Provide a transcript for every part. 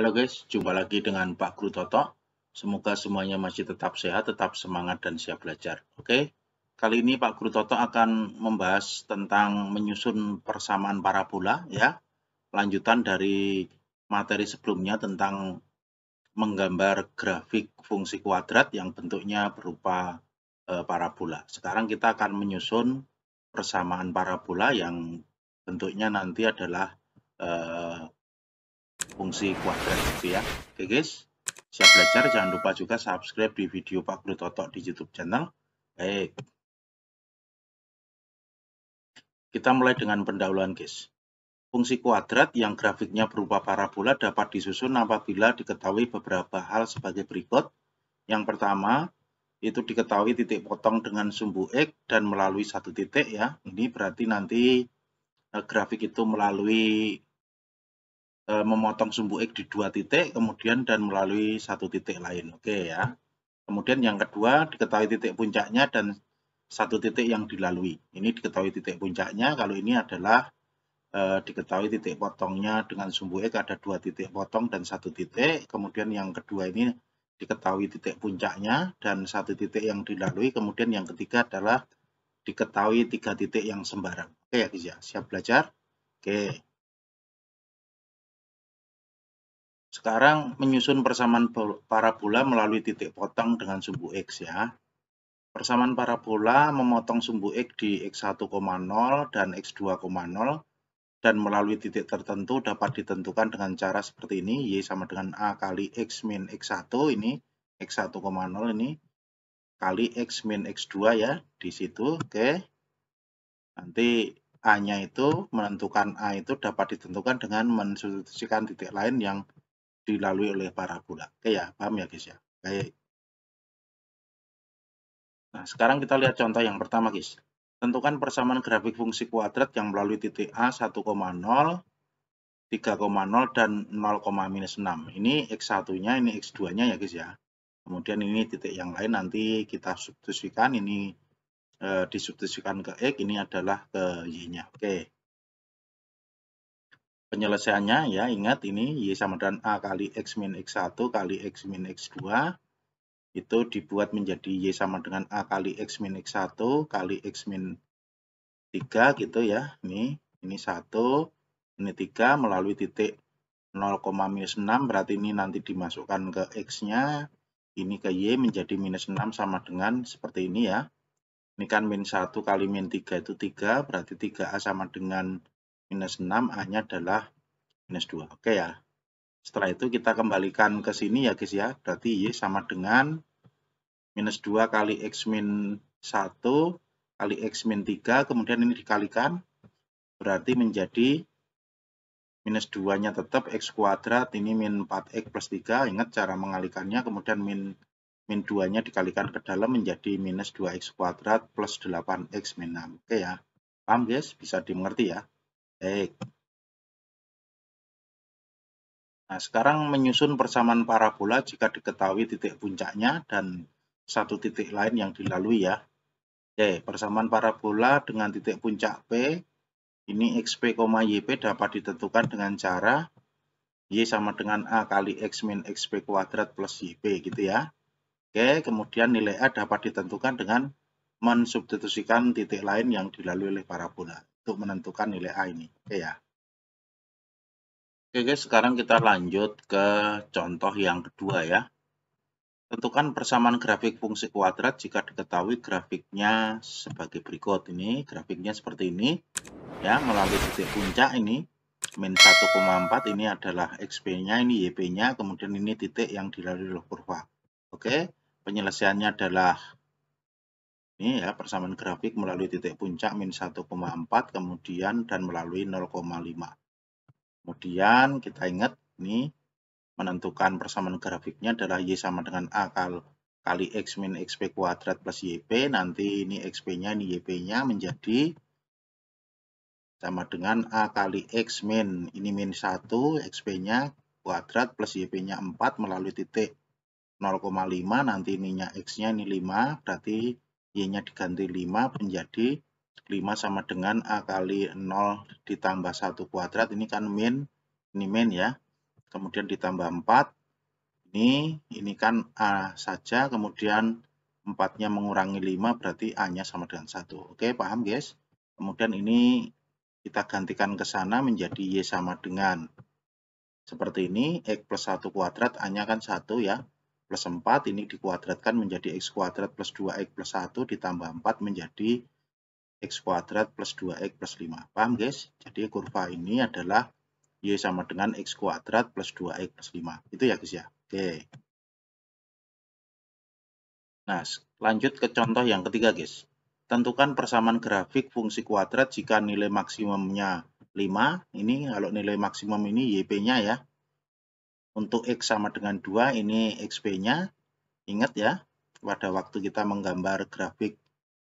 Halo guys, jumpa lagi dengan Pak Guru Toto. Semoga semuanya masih tetap sehat, tetap semangat, dan siap belajar. Oke, kali ini Pak Guru Toto akan membahas tentang menyusun persamaan parabola, ya. Lanjutan dari materi sebelumnya tentang menggambar grafik fungsi kuadrat yang bentuknya berupa e, parabola. Sekarang kita akan menyusun persamaan parabola yang bentuknya nanti adalah e, fungsi kuadrat gitu ya. Oke guys, siap belajar jangan lupa juga subscribe di video Pak Guru Toto di YouTube channel. Baik. Kita mulai dengan pendahuluan guys. Fungsi kuadrat yang grafiknya berupa parabola dapat disusun apabila diketahui beberapa hal sebagai berikut. Yang pertama, itu diketahui titik potong dengan sumbu X dan melalui satu titik ya. Ini berarti nanti eh, grafik itu melalui Eh, memotong sumbu X di dua titik, kemudian dan melalui satu titik lain. Oke ya. Kemudian yang kedua, diketahui titik puncaknya dan satu titik yang dilalui. Ini diketahui titik puncaknya, kalau ini adalah eh, diketahui titik potongnya dengan sumbu X ada dua titik potong dan satu titik. Kemudian yang kedua ini diketahui titik puncaknya dan satu titik yang dilalui. Kemudian yang ketiga adalah diketahui tiga titik yang sembarang. Oke ya, Siap belajar? Oke. Sekarang menyusun persamaan parabola melalui titik potong dengan sumbu X ya. Persamaan parabola memotong sumbu X di X1,0 dan X2,0 dan melalui titik tertentu dapat ditentukan dengan cara seperti ini, Y sama dengan A kali X min X1 ini, X1,0 ini, kali X min X2 ya, di situ, oke. Nanti A-nya itu, menentukan A itu dapat ditentukan dengan mensubstitusikan titik lain yang dilalui oleh para budak. Oke ya, paham ya guys ya. Baik. Nah, sekarang kita lihat contoh yang pertama guys. Tentukan persamaan grafik fungsi kuadrat yang melalui titik A 1,0, 3,0, dan 0,-6. Ini X1-nya, ini X2-nya ya guys ya. Kemudian ini titik yang lain nanti kita substitusikan, ini e, disubstitusikan ke X, ini adalah ke Y-nya. Oke. Penyelesaiannya ya ingat ini Y sama dengan A kali X min X1 kali X min X2 itu dibuat menjadi Y sama dengan A kali X min X1 kali X min 3 gitu ya. Ini ini 1, ini 3 melalui titik 0, minus 6 berarti ini nanti dimasukkan ke X-nya. Ini ke Y menjadi minus 6 sama dengan seperti ini ya. Ini kan min 1 kali min 3 itu 3 berarti 3A sama dengan minus 6, A-nya adalah minus 2. Oke ya. Setelah itu kita kembalikan ke sini ya guys ya. Berarti Y sama dengan minus 2 kali X min 1 kali X min 3. Kemudian ini dikalikan. Berarti menjadi minus 2-nya tetap X kuadrat. Ini min 4X plus 3. Ingat cara mengalikannya. Kemudian min min 2-nya dikalikan ke dalam menjadi minus 2x kuadrat plus 8x min 6. Oke ya. Paham guys? Bisa dimengerti ya. Baik. Nah, sekarang menyusun persamaan parabola jika diketahui titik puncaknya dan satu titik lain yang dilalui ya. Oke, persamaan parabola dengan titik puncak P, ini XP, YP dapat ditentukan dengan cara Y sama dengan A kali X min XP kuadrat plus YP gitu ya. Oke, kemudian nilai A dapat ditentukan dengan mensubstitusikan titik lain yang dilalui oleh parabola untuk menentukan nilai A ini. Oke ya. Oke guys, sekarang kita lanjut ke contoh yang kedua ya. Tentukan persamaan grafik fungsi kuadrat jika diketahui grafiknya sebagai berikut ini. Grafiknya seperti ini. Ya, melalui titik puncak ini. Min 1,4 ini adalah XP-nya, ini YP-nya, kemudian ini titik yang dilalui oleh kurva. Oke, penyelesaiannya adalah ini ya persamaan grafik melalui titik puncak min 1,4 kemudian dan melalui 0,5. Kemudian kita ingat ini menentukan persamaan grafiknya adalah Y sama dengan A kal kali X min XP kuadrat plus YP. Nanti ini XP-nya, ini YP-nya menjadi sama dengan A kali X min, ini min 1, XP-nya kuadrat plus YP-nya 4 melalui titik 0,5, nanti ininya X-nya ini 5, berarti Y-nya diganti 5 menjadi 5 sama dengan A kali 0 ditambah 1 kuadrat. Ini kan min, ini min ya. Kemudian ditambah 4. Ini, ini kan A saja. Kemudian 4-nya mengurangi 5 berarti A-nya sama dengan 1. Oke, paham guys? Kemudian ini kita gantikan ke sana menjadi Y sama dengan. Seperti ini, X plus 1 kuadrat, A-nya kan 1 ya plus 4 ini dikuadratkan menjadi x kuadrat plus 2x plus 1 ditambah 4 menjadi x kuadrat plus 2x plus 5. Paham guys? Jadi kurva ini adalah y sama dengan x kuadrat plus 2x plus 5. Itu ya guys ya. Oke. Nah, lanjut ke contoh yang ketiga guys. Tentukan persamaan grafik fungsi kuadrat jika nilai maksimumnya 5. Ini kalau nilai maksimum ini YP-nya ya untuk X sama dengan 2, ini XP-nya. Ingat ya, pada waktu kita menggambar grafik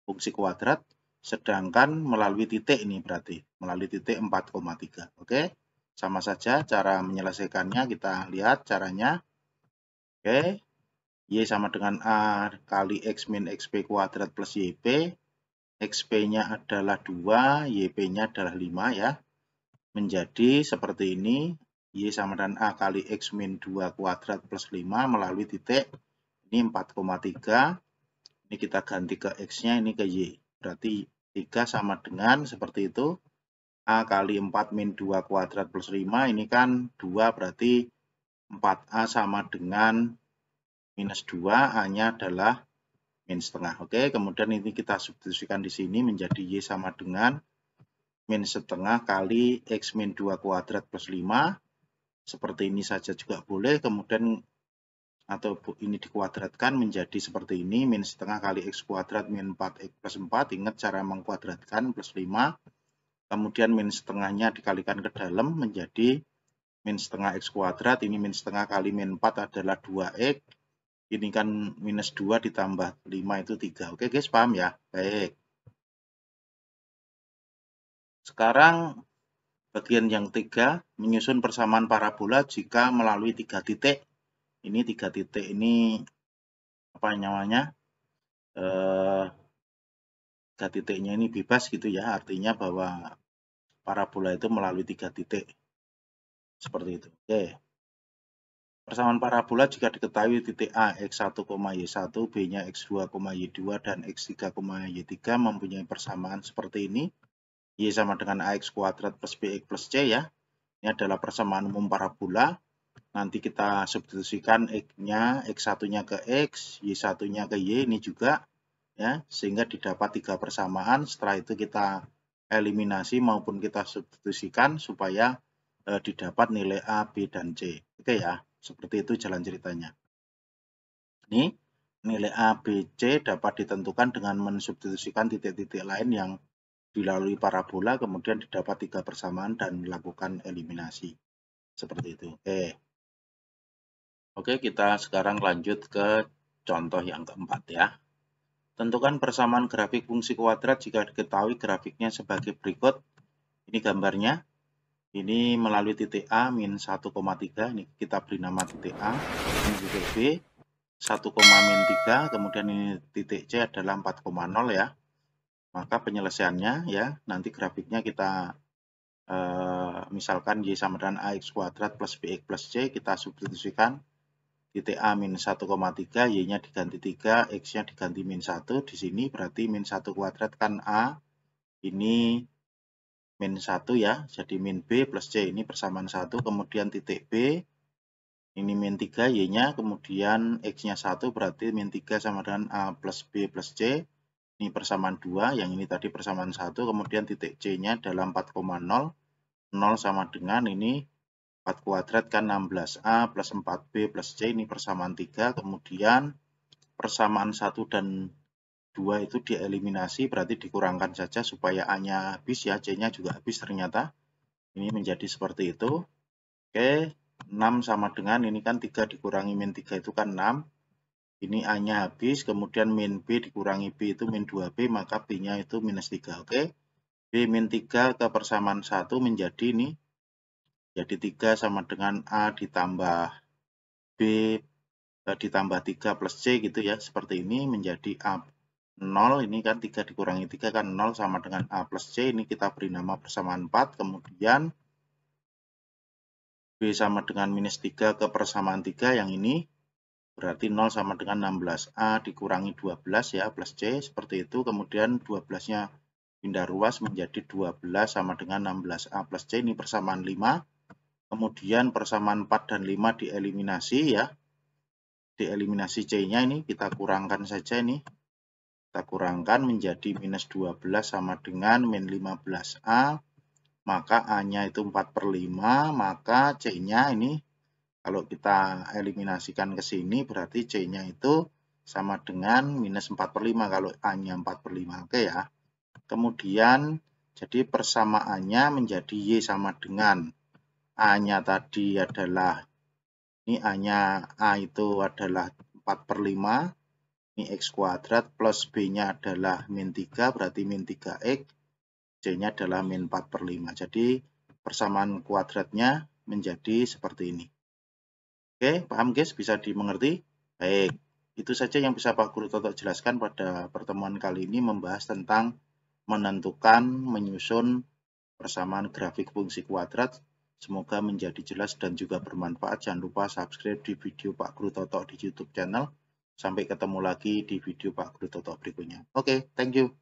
fungsi kuadrat, sedangkan melalui titik ini berarti, melalui titik 4,3. Oke, sama saja cara menyelesaikannya, kita lihat caranya. Oke, Y sama dengan A kali X min XP kuadrat plus YP. XP-nya adalah 2, YP-nya adalah 5 ya. Menjadi seperti ini, Y sama dengan A kali X min 2 kuadrat plus 5 melalui titik. Ini 4,3. Ini kita ganti ke X-nya, ini ke Y. Berarti 3 sama dengan seperti itu. A kali 4 min 2 kuadrat plus 5. Ini kan 2 berarti 4A sama dengan minus 2. A-nya adalah min setengah. Oke, kemudian ini kita substitusikan di sini menjadi Y sama dengan min setengah kali X min 2 kuadrat plus 5 seperti ini saja juga boleh, kemudian atau ini dikuadratkan menjadi seperti ini, min setengah kali X kuadrat min 4X plus 4, ingat cara mengkuadratkan plus 5, kemudian min setengahnya dikalikan ke dalam menjadi min setengah X kuadrat, ini min setengah kali min 4 adalah 2X, ini kan minus 2 ditambah 5 itu 3, oke guys paham ya? Baik. Sekarang Bagian yang tiga, menyusun persamaan parabola jika melalui tiga titik. Ini tiga titik ini apa namanya? Eh, tiga titiknya ini bebas gitu ya, artinya bahwa parabola itu melalui tiga titik. Seperti itu. Oke. Persamaan parabola jika diketahui titik A x1, y1, b-nya x2, y2 dan x3, y3 mempunyai persamaan seperti ini Y sama dengan AX kuadrat plus BX plus C ya. Ini adalah persamaan umum parabola. Nanti kita substitusikan X-nya, X1-nya ke X, Y1-nya ke Y ini juga. ya Sehingga didapat tiga persamaan. Setelah itu kita eliminasi maupun kita substitusikan supaya e, didapat nilai A, B, dan C. Oke ya, seperti itu jalan ceritanya. Ini nilai A, B, C dapat ditentukan dengan mensubstitusikan titik-titik lain yang dilalui parabola, kemudian didapat tiga persamaan dan melakukan eliminasi. Seperti itu. Eh. Oke, kita sekarang lanjut ke contoh yang keempat ya. Tentukan persamaan grafik fungsi kuadrat jika diketahui grafiknya sebagai berikut. Ini gambarnya. Ini melalui titik A min 1,3. Ini kita beri nama titik A. Ini titik B. 1, min 3. Kemudian ini titik C adalah 4,0 ya. Maka penyelesaiannya ya, nanti grafiknya kita eh, misalkan Y sama dengan AX kuadrat plus BX plus C, kita substitusikan titik A minus 1,3, Y-nya diganti 3, X-nya diganti min 1. Di sini berarti min 1 kuadrat kan A, ini min 1 ya, jadi min B plus C ini persamaan 1, kemudian titik B, ini min 3 Y-nya, kemudian X-nya 1, berarti min 3 sama dengan A plus B plus C ini persamaan 2, yang ini tadi persamaan 1, kemudian titik C-nya dalam 4,0, 0 sama dengan ini 4 kuadrat kan 16A plus 4B plus C, ini persamaan 3, kemudian persamaan 1 dan 2 itu dieliminasi, berarti dikurangkan saja supaya A-nya habis ya, C-nya juga habis ternyata. Ini menjadi seperti itu. Oke, 6 sama dengan, ini kan 3 dikurangi min 3 itu kan 6. Ini A-nya habis, kemudian min B dikurangi B itu min 2B, maka B-nya itu minus 3, oke? B min 3 ke persamaan 1 menjadi ini, jadi 3 sama dengan A ditambah B eh, ditambah 3 plus C gitu ya, seperti ini menjadi A 0, ini kan 3 dikurangi 3 kan 0 sama dengan A plus C, ini kita beri nama persamaan 4, kemudian B sama dengan minus 3 ke persamaan 3 yang ini. Berarti 0 sama dengan 16A dikurangi 12 ya, plus C, seperti itu. Kemudian 12-nya pindah ruas menjadi 12 sama dengan 16A plus C, ini persamaan 5. Kemudian persamaan 4 dan 5 dieliminasi ya. Dieliminasi C-nya ini kita kurangkan saja ini. Kita kurangkan menjadi minus 12 sama dengan min 15A maka A-nya itu 4 per 5, maka C-nya ini kalau kita eliminasikan ke sini berarti C-nya itu sama dengan minus 4 per 5 kalau A-nya 4 per 5. Oke okay ya. Kemudian jadi persamaannya menjadi Y sama dengan A-nya tadi adalah ini A-nya A itu adalah 4 per 5 ini X kuadrat plus B-nya adalah min 3 berarti min 3X C-nya adalah min 4 per 5 jadi persamaan kuadratnya menjadi seperti ini Oke, paham guys? Bisa dimengerti? Baik, itu saja yang bisa Pak Guru Toto jelaskan pada pertemuan kali ini membahas tentang menentukan, menyusun persamaan grafik fungsi kuadrat. Semoga menjadi jelas dan juga bermanfaat. Jangan lupa subscribe di video Pak Guru Toto di YouTube channel. Sampai ketemu lagi di video Pak Guru Toto berikutnya. Oke, thank you.